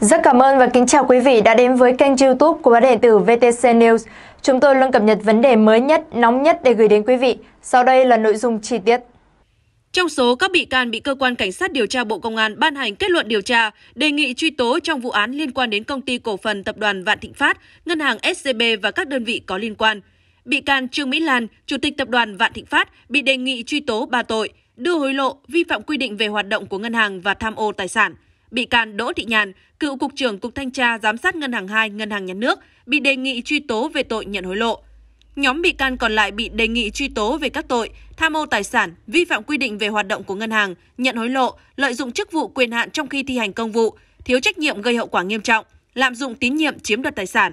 Rất cảm ơn và kính chào quý vị đã đến với kênh youtube của báo điện tử VTC News. Chúng tôi luôn cập nhật vấn đề mới nhất, nóng nhất để gửi đến quý vị. Sau đây là nội dung chi tiết. Trong số các bị can bị cơ quan cảnh sát điều tra Bộ Công an ban hành kết luận điều tra, đề nghị truy tố trong vụ án liên quan đến công ty cổ phần tập đoàn Vạn Thịnh Phát, ngân hàng SCB và các đơn vị có liên quan. Bị can Trương Mỹ Lan, chủ tịch tập đoàn Vạn Thịnh Phát bị đề nghị truy tố ba tội: đưa hối lộ, vi phạm quy định về hoạt động của ngân hàng và tham ô tài sản bị can Đỗ Thị Nhàn, cựu cục trưởng Cục Thanh tra Giám sát Ngân hàng 2 Ngân hàng Nhà nước bị đề nghị truy tố về tội nhận hối lộ. Nhóm bị can còn lại bị đề nghị truy tố về các tội tham ô tài sản, vi phạm quy định về hoạt động của ngân hàng, nhận hối lộ, lợi dụng chức vụ quyền hạn trong khi thi hành công vụ, thiếu trách nhiệm gây hậu quả nghiêm trọng, lạm dụng tín nhiệm chiếm đoạt tài sản.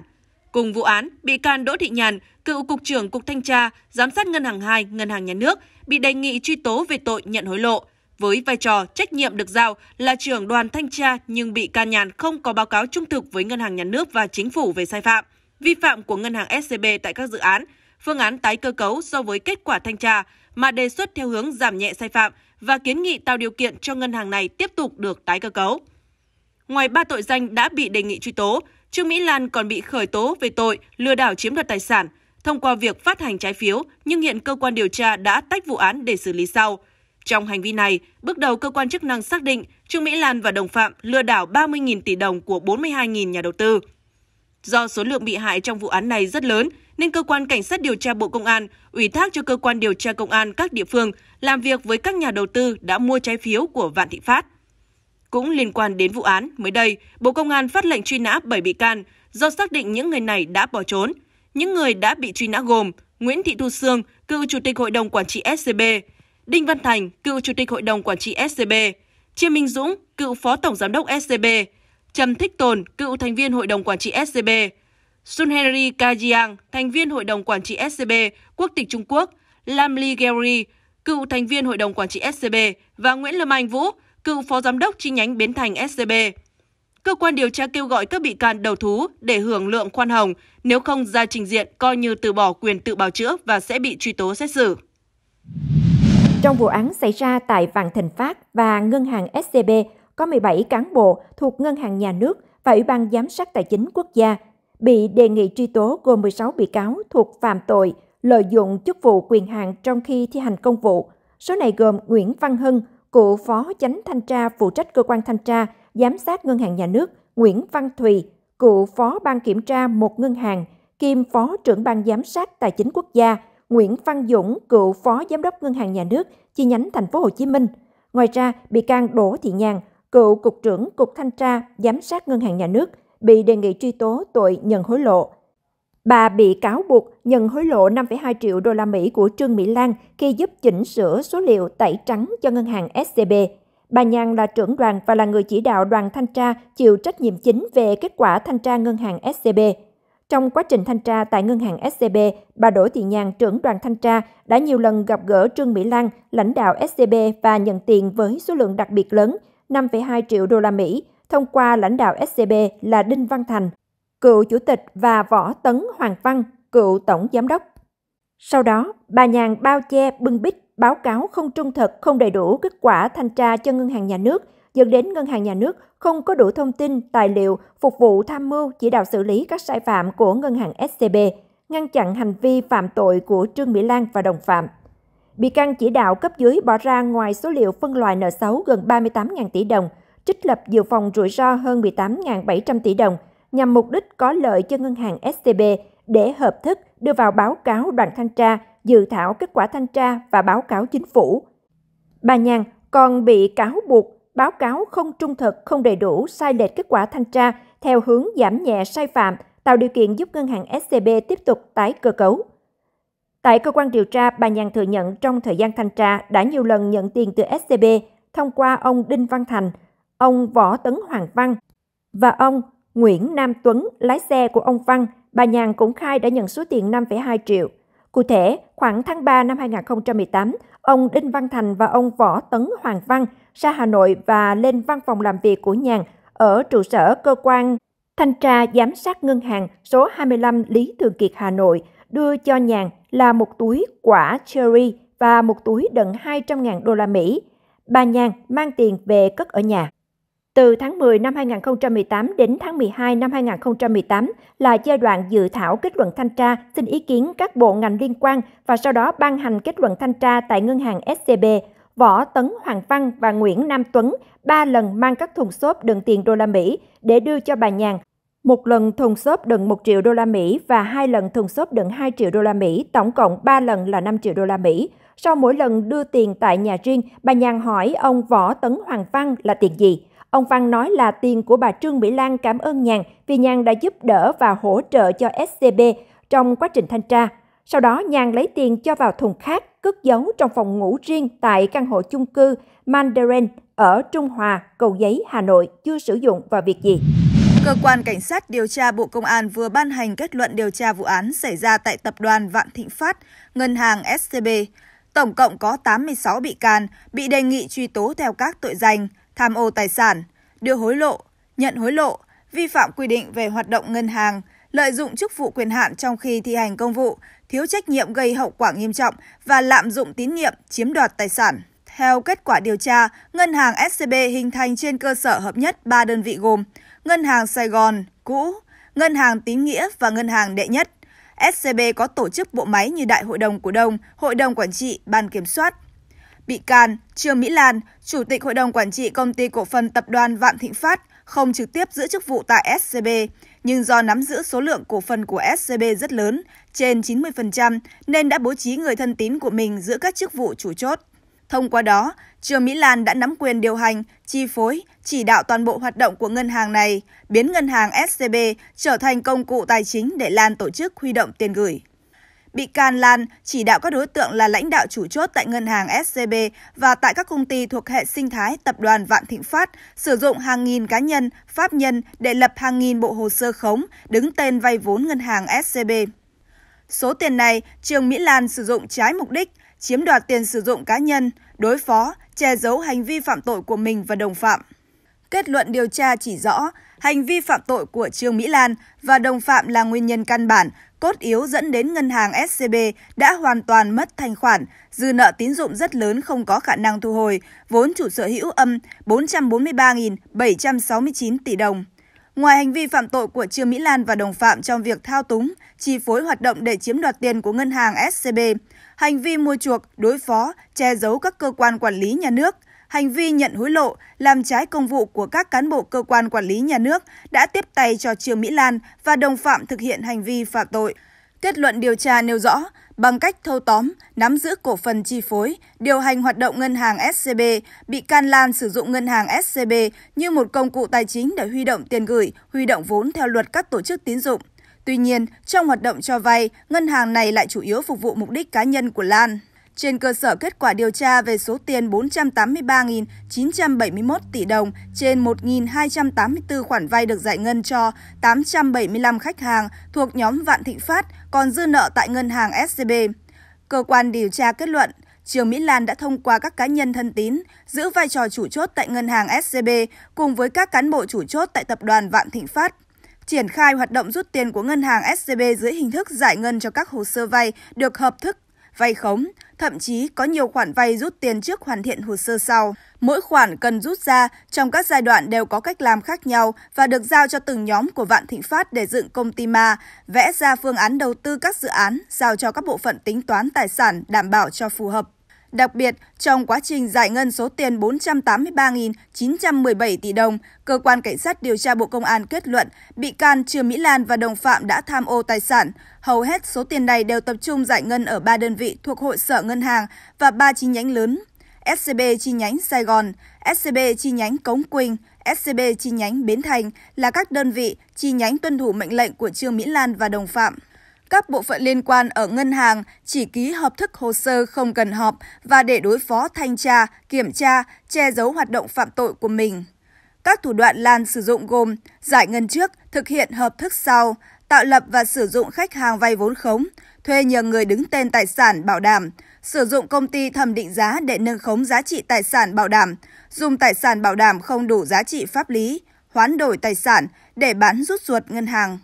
Cùng vụ án, bị can Đỗ Thị Nhàn, cựu cục trưởng Cục Thanh tra, Giám sát Ngân hàng 2, Ngân hàng Nhà nước bị đề nghị truy tố về tội nhận hối lộ với vai trò trách nhiệm được giao là trưởng đoàn thanh tra nhưng bị can nhàn không có báo cáo trung thực với Ngân hàng Nhà nước và Chính phủ về sai phạm, vi phạm của Ngân hàng SCB tại các dự án, phương án tái cơ cấu so với kết quả thanh tra mà đề xuất theo hướng giảm nhẹ sai phạm và kiến nghị tạo điều kiện cho ngân hàng này tiếp tục được tái cơ cấu. Ngoài ba tội danh đã bị đề nghị truy tố, Trương Mỹ Lan còn bị khởi tố về tội lừa đảo chiếm đoạt tài sản thông qua việc phát hành trái phiếu, nhưng hiện cơ quan điều tra đã tách vụ án để xử lý sau. Trong hành vi này, bước đầu cơ quan chức năng xác định Trương Mỹ Lan và đồng phạm lừa đảo 30.000 tỷ đồng của 42.000 nhà đầu tư. Do số lượng bị hại trong vụ án này rất lớn, nên cơ quan cảnh sát điều tra Bộ Công an ủy thác cho cơ quan điều tra công an các địa phương làm việc với các nhà đầu tư đã mua trái phiếu của Vạn Thị Phát. Cũng liên quan đến vụ án, mới đây, Bộ Công an phát lệnh truy nã 7 bị can do xác định những người này đã bỏ trốn. Những người đã bị truy nã gồm Nguyễn Thị Thu Sương, cựu Chủ tịch Hội đồng Quản trị SCB, Đinh Văn Thành, cựu chủ tịch hội đồng quản trị SCB, Chiêm Minh Dũng, cựu phó tổng giám đốc SCB, Trầm Thích Tồn, cựu thành viên hội đồng quản trị SCB, Sun Henry Kajiang, thành viên hội đồng quản trị SCB, quốc tịch Trung Quốc, Lam Lee Gary, cựu thành viên hội đồng quản trị SCB và Nguyễn Lâm Anh Vũ, cựu phó giám đốc chi nhánh Bến Thành SCB. Cơ quan điều tra kêu gọi các bị can đầu thú để hưởng lượng khoan hồng, nếu không ra trình diện coi như từ bỏ quyền tự bào chữa và sẽ bị truy tố xét xử. Trong vụ án xảy ra tại Vạn Thịnh Phát và Ngân hàng SCB, có 17 cán bộ thuộc Ngân hàng Nhà nước và Ủy ban Giám sát Tài chính Quốc gia bị đề nghị truy tố gồm 16 bị cáo thuộc phạm tội lợi dụng chức vụ quyền hạn trong khi thi hành công vụ. Số này gồm Nguyễn Văn Hưng, cựu phó chánh thanh tra phụ trách cơ quan thanh tra, giám sát ngân hàng nhà nước, Nguyễn Văn Thùy, cựu phó ban kiểm tra một ngân hàng, kiêm phó trưởng ban giám sát tài chính quốc gia, Nguyễn Văn Dũng, cựu phó giám đốc Ngân hàng Nhà nước chi nhánh thành phố Hồ Chí Minh. Ngoài ra, bị can Đỗ Thị Nhàn, cựu cục trưởng Cục Thanh tra giám sát Ngân hàng Nhà nước bị đề nghị truy tố tội nhận hối lộ. Bà bị cáo buộc nhận hối lộ 5,2 triệu đô la Mỹ của Trương Mỹ Lan khi giúp chỉnh sửa số liệu tẩy trắng cho ngân hàng SCB. Bà Nhàn là trưởng đoàn và là người chỉ đạo đoàn thanh tra chịu trách nhiệm chính về kết quả thanh tra ngân hàng SCB. Trong quá trình thanh tra tại ngân hàng SCB, bà Đỗ Thị Nhàn, trưởng đoàn thanh tra, đã nhiều lần gặp gỡ Trương Mỹ Lan, lãnh đạo SCB và nhận tiền với số lượng đặc biệt lớn 5,2 triệu đô la Mỹ thông qua lãnh đạo SCB là Đinh Văn Thành, cựu chủ tịch và Võ Tấn Hoàng Văn, cựu tổng giám đốc. Sau đó, bà Nhàn bao che bưng bít báo cáo không trung thực, không đầy đủ kết quả thanh tra cho ngân hàng nhà nước dẫn đến Ngân hàng Nhà nước không có đủ thông tin, tài liệu phục vụ tham mưu chỉ đạo xử lý các sai phạm của Ngân hàng SCB, ngăn chặn hành vi phạm tội của Trương Mỹ Lan và đồng phạm. Bị can chỉ đạo cấp dưới bỏ ra ngoài số liệu phân loại nợ xấu gần 38.000 tỷ đồng, trích lập dự phòng rủi ro hơn 18.700 tỷ đồng nhằm mục đích có lợi cho ngân hàng scb để hợp thức đưa vào báo cáo đoàn thanh tra, dự thảo kết quả thanh tra và báo cáo chính phủ. Bà Nhàn còn bị cáo buộc báo cáo không trung thực, không đầy đủ, sai lệch kết quả thanh tra theo hướng giảm nhẹ sai phạm, tạo điều kiện giúp ngân hàng SCB tiếp tục tái cơ cấu. Tại cơ quan điều tra, bà Nhàn thừa nhận trong thời gian thanh tra đã nhiều lần nhận tiền từ SCB thông qua ông Đinh Văn Thành, ông Võ Tấn Hoàng Văn và ông Nguyễn Nam Tuấn, lái xe của ông Văn. Bà Nhàn cũng khai đã nhận số tiền 5,2 triệu. Cụ thể, khoảng tháng 3 năm 2018, ông Đinh Văn Thành và ông Võ Tấn Hoàng Văn ra Hà Nội và lên văn phòng làm việc của Nhàn ở trụ sở cơ quan Thanh tra Giám sát Ngân hàng số 25 Lý Thường Kiệt Hà Nội đưa cho Nhàn là một túi quả cherry và một túi đựng 200.000 đô la Mỹ. Bà Nhàn mang tiền về cất ở nhà. Từ tháng 10 năm 2018 đến tháng 12 năm 2018 là giai đoạn dự thảo kết luận thanh tra, xin ý kiến các bộ ngành liên quan và sau đó ban hành kết luận thanh tra tại ngân hàng SCB. Võ Tấn Hoàng Văn và Nguyễn Nam Tuấn ba lần mang các thùng xốp đựng tiền đô la Mỹ để đưa cho bà Nhàn. Một lần thùng xốp đựng 1 triệu đô la Mỹ và hai lần thùng xốp đựng 2 triệu đô la Mỹ, tổng cộng 3 lần là 5 triệu đô la Mỹ. Sau mỗi lần đưa tiền tại nhà riêng, bà Nhàn hỏi ông Võ Tấn Hoàng Văn là tiền gì? Ông Văn nói là tiền của bà Trương Mỹ Lan cảm ơn Nhàn vì Nhàn đã giúp đỡ và hỗ trợ cho SCB trong quá trình thanh tra. Sau đó Nhàn lấy tiền cho vào thùng khác, cất giấu trong phòng ngủ riêng tại căn hộ chung cư Mandarin ở Trung Hòa, Cầu Giấy, Hà Nội chưa sử dụng vào việc gì. Cơ quan Cảnh sát điều tra Bộ Công an vừa ban hành kết luận điều tra vụ án xảy ra tại Tập đoàn Vạn Thịnh Phát, Ngân hàng SCB. Tổng cộng có 86 bị can bị đề nghị truy tố theo các tội danh tham ô tài sản, đưa hối lộ, nhận hối lộ, vi phạm quy định về hoạt động ngân hàng, lợi dụng chức vụ quyền hạn trong khi thi hành công vụ, thiếu trách nhiệm gây hậu quả nghiêm trọng và lạm dụng tín nhiệm chiếm đoạt tài sản. Theo kết quả điều tra, ngân hàng SCB hình thành trên cơ sở hợp nhất 3 đơn vị gồm Ngân hàng Sài Gòn cũ, Ngân hàng Tín Nghĩa và Ngân hàng Đệ Nhất. SCB có tổ chức bộ máy như Đại hội đồng Cổ đông, Hội đồng Quản trị, Ban Kiểm soát, bị can Trương Mỹ Lan, Chủ tịch Hội đồng Quản trị Công ty Cổ phần Tập đoàn Vạn Thịnh Phát, không trực tiếp giữ chức vụ tại SCB, nhưng do nắm giữ số lượng cổ phần của SCB rất lớn, trên 90%, nên đã bố trí người thân tín của mình giữ các chức vụ chủ chốt. Thông qua đó, Trương Mỹ Lan đã nắm quyền điều hành, chi phối, chỉ đạo toàn bộ hoạt động của ngân hàng này, biến ngân hàng SCB trở thành công cụ tài chính để Lan tổ chức huy động tiền gửi. Bị can Lan chỉ đạo các đối tượng là lãnh đạo chủ chốt tại ngân hàng SCB và tại các công ty thuộc hệ sinh thái tập đoàn Vạn Thịnh Phát sử dụng hàng nghìn cá nhân, pháp nhân để lập hàng nghìn bộ hồ sơ khống đứng tên vay vốn ngân hàng SCB. Số tiền này, Trương Mỹ Lan sử dụng trái mục đích, chiếm đoạt tiền sử dụng cá nhân, đối phó, che giấu hành vi phạm tội của mình và đồng phạm. Kết luận điều tra chỉ rõ, hành vi phạm tội của Trương Mỹ Lan và đồng phạm là nguyên nhân căn bản, cốt yếu dẫn đến ngân hàng SCB đã hoàn toàn mất thanh khoản, dư nợ tín dụng rất lớn không có khả năng thu hồi, vốn chủ sở hữu âm 443.769 tỷ đồng. Ngoài hành vi phạm tội của Trương Mỹ Lan và đồng phạm trong việc thao túng, chi phối hoạt động để chiếm đoạt tiền của ngân hàng SCB, hành vi mua chuộc, đối phó, che giấu các cơ quan quản lý nhà nước, hành vi nhận hối lộ, làm trái công vụ của các cán bộ cơ quan quản lý nhà nước đã tiếp tay cho Trương Mỹ Lan và đồng phạm thực hiện hành vi phạm tội. Kết luận điều tra nêu rõ, bằng cách thâu tóm, nắm giữ cổ phần chi phối, điều hành hoạt động ngân hàng SCB, bị can Lan sử dụng ngân hàng SCB như một công cụ tài chính để huy động tiền gửi, huy động vốn theo luật các tổ chức tín dụng. Tuy nhiên, trong hoạt động cho vay, ngân hàng này lại chủ yếu phục vụ mục đích cá nhân của Lan trên cơ sở kết quả điều tra về số tiền 483.971 tỷ đồng trên 1.284 khoản vay được giải ngân cho 875 khách hàng thuộc nhóm Vạn Thịnh Phát còn dư nợ tại ngân hàng SCB. Cơ quan điều tra kết luận, Trương Mỹ Lan đã thông qua các cá nhân thân tín giữ vai trò chủ chốt tại ngân hàng SCB cùng với các cán bộ chủ chốt tại tập đoàn Vạn Thịnh Phát triển khai hoạt động rút tiền của ngân hàng SCB dưới hình thức giải ngân cho các hồ sơ vay được hợp thức vay khống thậm chí có nhiều khoản vay rút tiền trước hoàn thiện hồ sơ sau. Mỗi khoản cần rút ra trong các giai đoạn đều có cách làm khác nhau và được giao cho từng nhóm của Vạn Thịnh Phát để dựng công ty ma, vẽ ra phương án đầu tư các dự án, giao cho các bộ phận tính toán tài sản đảm bảo cho phù hợp Đặc biệt, trong quá trình giải ngân số tiền 483.917 tỷ đồng, cơ quan cảnh sát điều tra Bộ Công an kết luận bị can Trương Mỹ Lan và đồng phạm đã tham ô tài sản. Hầu hết số tiền này đều tập trung giải ngân ở ba đơn vị thuộc hội sở ngân hàng và ba chi nhánh lớn: SCB chi nhánh Sài Gòn, SCB chi nhánh Cống Quỳnh, SCB chi nhánh Bến Thành là các đơn vị chi nhánh tuân thủ mệnh lệnh của Trương Mỹ Lan và đồng phạm các bộ phận liên quan ở ngân hàng chỉ ký hợp thức hồ sơ không cần họp và để đối phó thanh tra, kiểm tra, che giấu hoạt động phạm tội của mình. Các thủ đoạn Lan sử dụng gồm giải ngân trước, thực hiện hợp thức sau, tạo lập và sử dụng khách hàng vay vốn khống, thuê nhờ người đứng tên tài sản bảo đảm, sử dụng công ty thẩm định giá để nâng khống giá trị tài sản bảo đảm, dùng tài sản bảo đảm không đủ giá trị pháp lý, hoán đổi tài sản để bán rút ruột ngân hàng.